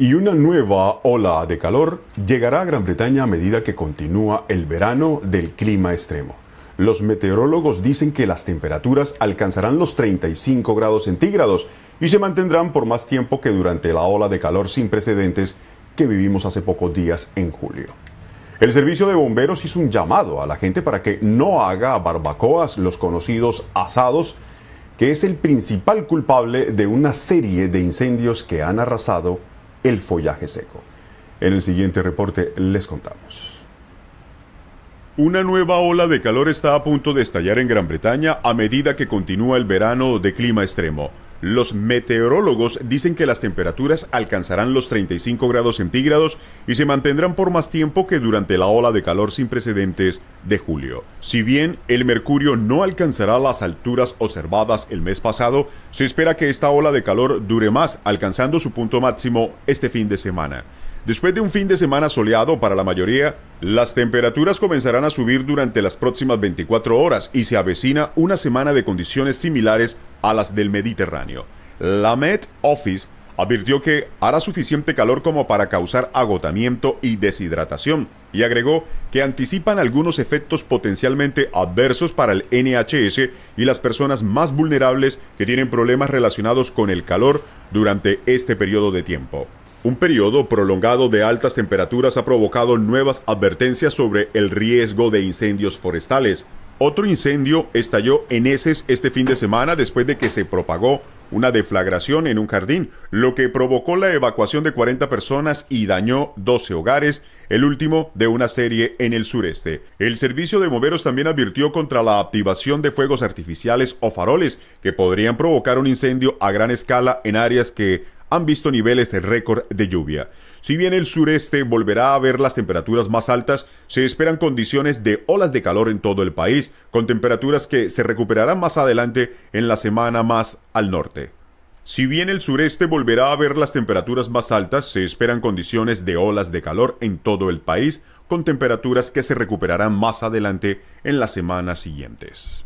y una nueva ola de calor llegará a Gran Bretaña a medida que continúa el verano del clima extremo. Los meteorólogos dicen que las temperaturas alcanzarán los 35 grados centígrados y se mantendrán por más tiempo que durante la ola de calor sin precedentes que vivimos hace pocos días en julio. El servicio de bomberos hizo un llamado a la gente para que no haga barbacoas, los conocidos asados, que es el principal culpable de una serie de incendios que han arrasado el follaje seco. En el siguiente reporte les contamos. Una nueva ola de calor está a punto de estallar en Gran Bretaña a medida que continúa el verano de clima extremo. Los meteorólogos dicen que las temperaturas alcanzarán los 35 grados centígrados y se mantendrán por más tiempo que durante la ola de calor sin precedentes de julio. Si bien el mercurio no alcanzará las alturas observadas el mes pasado, se espera que esta ola de calor dure más, alcanzando su punto máximo este fin de semana. Después de un fin de semana soleado para la mayoría, las temperaturas comenzarán a subir durante las próximas 24 horas y se avecina una semana de condiciones similares a las del Mediterráneo. La Met Office advirtió que hará suficiente calor como para causar agotamiento y deshidratación, y agregó que anticipan algunos efectos potencialmente adversos para el NHS y las personas más vulnerables que tienen problemas relacionados con el calor durante este periodo de tiempo. Un periodo prolongado de altas temperaturas ha provocado nuevas advertencias sobre el riesgo de incendios forestales, otro incendio estalló en Eses este fin de semana después de que se propagó una deflagración en un jardín, lo que provocó la evacuación de 40 personas y dañó 12 hogares, el último de una serie en el sureste. El servicio de bomberos también advirtió contra la activación de fuegos artificiales o faroles que podrían provocar un incendio a gran escala en áreas que han visto niveles de récord de lluvia. Si bien el sureste volverá a ver las temperaturas más altas, se esperan condiciones de olas de calor en todo el país, con temperaturas que se recuperarán más adelante en la semana más al norte. Si bien el sureste volverá a ver las temperaturas más altas, se esperan condiciones de olas de calor en todo el país, con temperaturas que se recuperarán más adelante en las semanas siguientes.